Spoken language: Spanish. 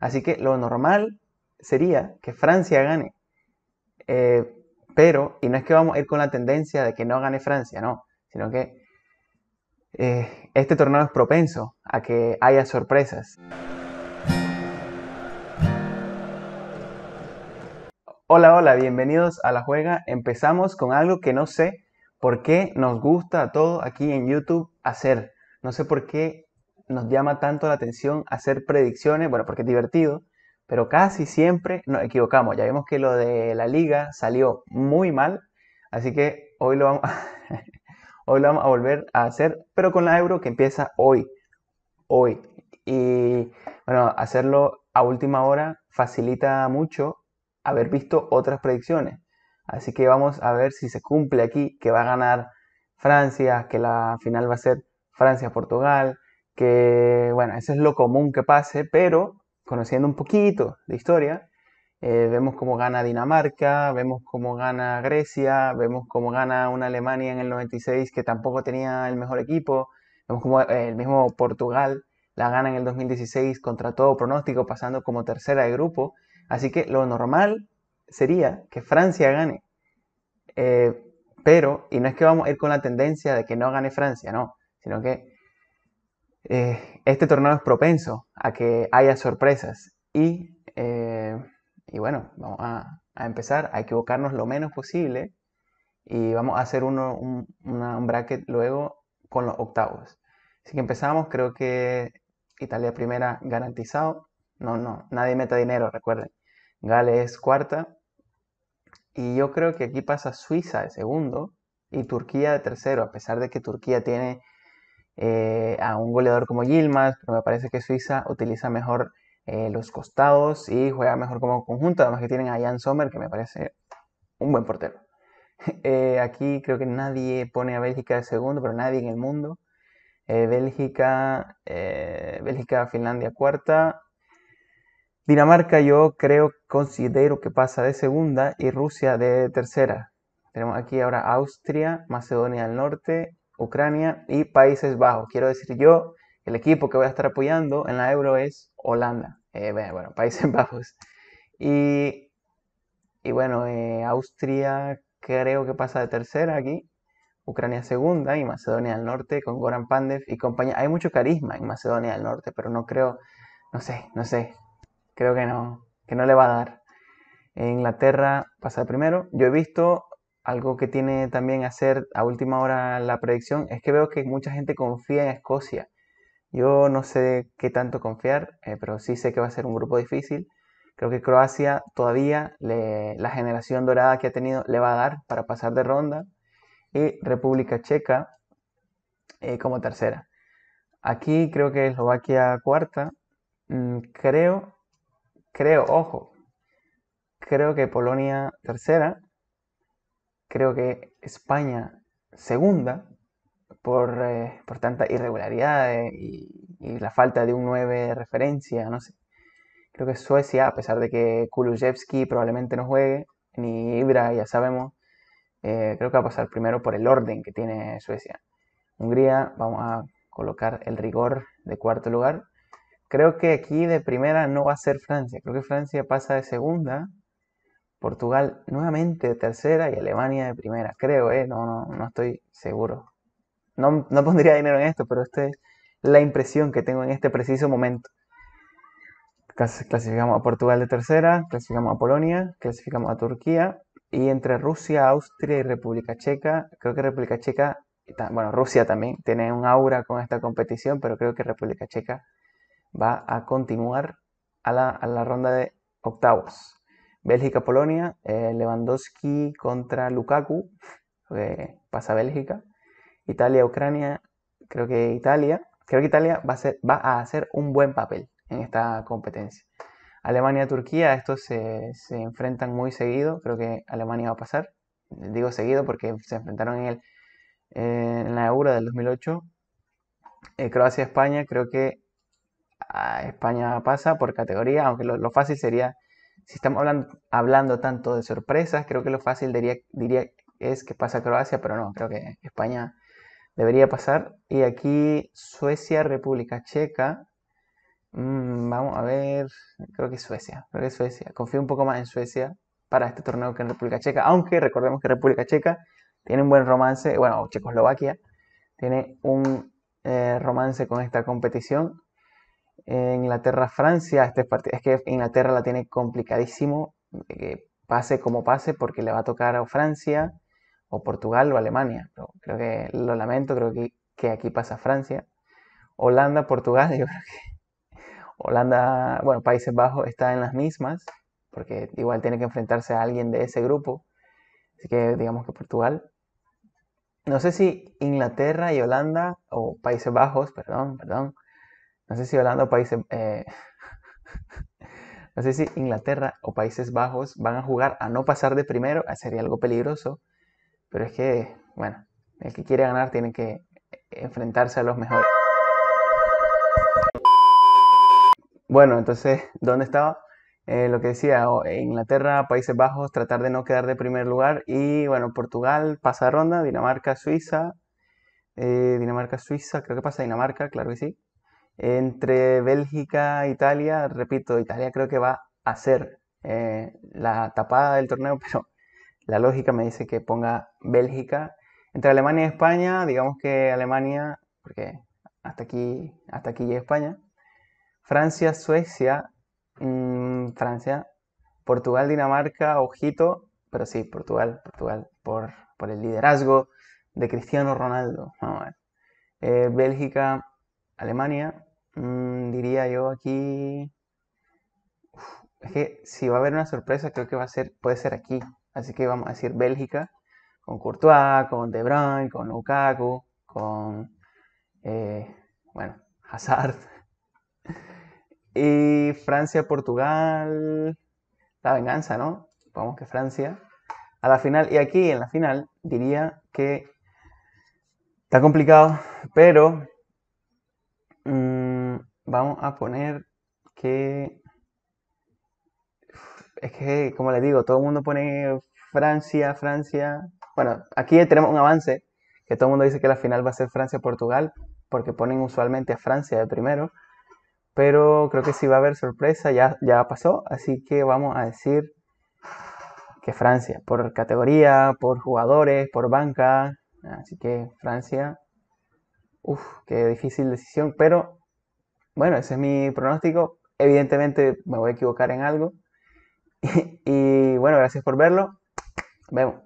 Así que lo normal sería que Francia gane. Eh, pero, y no es que vamos a ir con la tendencia de que no gane Francia, no, sino que eh, este torneo es propenso a que haya sorpresas. Hola, hola, bienvenidos a la juega. Empezamos con algo que no sé por qué nos gusta a todos aquí en YouTube hacer. No sé por qué nos llama tanto la atención hacer predicciones, bueno, porque es divertido, pero casi siempre nos equivocamos. Ya vimos que lo de la liga salió muy mal, así que hoy lo vamos a, hoy lo vamos a volver a hacer, pero con la euro que empieza hoy, hoy. Y bueno, hacerlo a última hora facilita mucho haber visto otras predicciones. Así que vamos a ver si se cumple aquí, que va a ganar Francia, que la final va a ser Francia-Portugal, que, bueno, eso es lo común que pase, pero conociendo un poquito de historia, eh, vemos cómo gana Dinamarca, vemos cómo gana Grecia, vemos cómo gana una Alemania en el 96 que tampoco tenía el mejor equipo, vemos cómo eh, el mismo Portugal la gana en el 2016 contra todo pronóstico, pasando como tercera de grupo. Así que lo normal sería que Francia gane. Eh, pero, y no es que vamos a ir con la tendencia de que no gane Francia, no, sino que eh, este torneo es propenso a que haya sorpresas y, eh, y bueno, vamos a, empezar a equivocarnos lo menos posible y vamos a hacer un, bracket luego con los octavos. Así que empezamos, creo que Italia primera garantizado. No, no, nadie meta dinero, recuerden. Gales cuarta. Y yo creo que aquí pasa Suiza de segundo y Turquía de tercero, a pesar de que Turquía tiene eh, a un goleador como Gilmas pero me parece que Suiza utiliza mejor eh, los costados y juega mejor como conjunto, además que tienen a Jan Sommer, que me parece un buen portero. Eh, aquí creo que nadie pone a Bélgica de segundo, pero nadie en el mundo. Bélgica, Bélgica, Finlandia cuarta. Dinamarca yo creo, considero que pasa de segunda y Rusia de tercera. Tenemos aquí ahora Austria, Macedonia del Norte, Ucrania y Países Bajos. Quiero decir yo, el equipo que voy a estar apoyando en la Euro es Holanda, eh, bueno, Países Bajos. Y, bueno, eh, Austria creo que pasa de tercera aquí, Ucrania segunda y Macedonia del Norte con Goran Pandev y compañía. Hay mucho carisma en Macedonia del Norte, pero no creo, no sé, no sé, creo que no, que no le va a dar. Inglaterra pasa de primero. Yo he visto algo que tiene también hacer a última hora la predicción es que veo que mucha gente confía en Escocia. Yo no sé qué tanto confiar, eh, pero sí sé que va a ser un grupo difícil. Creo que Croacia todavía la generación dorada que ha tenido le va a dar para pasar de ronda. Y República Checa eh, como tercera. Aquí creo que Eslovaquia cuarta. Mm, creo, creo, ojo, creo que Polonia tercera creo que España segunda por, eh, tanta por tantas irregularidades eh, y, la falta de un 9 de referencia, no sé. Creo que Suecia, a pesar de que Kulusevski probablemente no juegue, ni Ibra, ya sabemos, eh, creo que va a pasar primero por el orden que tiene Suecia. Hungría, vamos a colocar el rigor de cuarto lugar. Creo que aquí de primera no va a ser Francia, creo que Francia pasa de segunda Portugal nuevamente de tercera y Alemania de primera, creo, ¿eh? no, no, no estoy seguro. No, pondría dinero en esto, pero esta es la impresión que tengo en este preciso momento. Clasificamos a Portugal de tercera, clasificamos a Polonia, clasificamos a Turquía y entre Rusia, Austria y República Checa, creo que República Checa, bueno, Rusia también tiene un aura con esta competición, pero creo que República Checa va a continuar a la, a la ronda de octavos. Bélgica-Polonia, eh, Lewandowski contra Lukaku, eh, pasa Bélgica. Italia-Ucrania, creo que Italia, creo que Italia va a, hacer un buen papel en esta competencia. Alemania-Turquía, estos se, enfrentan muy seguido, creo que Alemania va a pasar. Digo seguido porque se enfrentaron en, la Euro del 2008. Eh, Croacia-España, creo que ah, España pasa por categoría, aunque lo fácil sería si estamos hablando, hablando tanto de sorpresas, creo que lo fácil diría, es que pasa Croacia, pero no, creo que España debería pasar. Y aquí Suecia, República Checa. Mm, vamos a ver, creo que Suecia, creo que Suecia. Confío un poco más en Suecia para este torneo que en República Checa, aunque recordemos que República Checa tiene un buen romance, bueno, Checoslovaquia tiene un eh, romance con esta competición, Inglaterra, Francia, este partido, es que Inglaterra la tiene complicadísimo, que pase como pase, porque le va a tocar a Francia, o Portugal, o Alemania. creo que lo lamento, creo que, que, aquí pasa Francia. Holanda, Portugal, yo creo que Holanda, bueno, Países Bajos está en las mismas, porque igual tiene que enfrentarse a alguien de ese grupo. Así que digamos que Portugal. No sé si Inglaterra y Holanda, o Países Bajos, perdón, perdón, no sé si hablando Países, eh, no sé si Inglaterra o Países Bajos van a jugar a no pasar de primero, eh, sería algo peligroso, pero es que, bueno, el que quiere ganar tiene que enfrentarse a los mejores. Bueno, entonces, ¿dónde estaba? Eh, lo que decía, Inglaterra, Países Bajos, tratar de no quedar de primer lugar. Y bueno, Portugal pasa ronda, Dinamarca, Suiza. Dinamarca, Suiza, creo que pasa Dinamarca, claro que sí entre Bélgica e Italia, repito, Italia creo que va a ser eh, la tapada del torneo, pero la lógica me dice que ponga Bélgica. Entre Alemania y España, digamos que Alemania, porque hasta aquí, hasta aquí España. Francia, Suecia, mm, Francia, Portugal, Dinamarca, ojito, pero sí, Portugal, Portugal, por, por el liderazgo de Cristiano Ronaldo. Eh, Bélgica, Alemania, Mm, diría yo aquí. es que si va a haber una sorpresa, creo que va a ser, puede ser aquí. Así que vamos a decir Bélgica, con Courtois, con De Bruyne, con Lukaku, con, eh, bueno, Hazard. y Francia, Portugal, la venganza, ¿no? Vamos que Francia. A la final, y aquí en la final, diría que está complicado, pero... Mm, vamos a poner que... Es que, como les digo, todo el mundo pone Francia, Francia. Bueno, aquí tenemos un avance, que todo el mundo dice que la final va a ser Francia-Portugal, porque ponen usualmente a Francia de primero. Pero creo que sí va a haber sorpresa, ya, ya pasó, así que vamos a decir que Francia, por categoría, por jugadores, por banca. Así que Francia, uff, qué difícil decisión, pero bueno, ese es mi pronóstico. Evidentemente me voy a equivocar en algo. y, bueno, gracias por verlo. Vemos.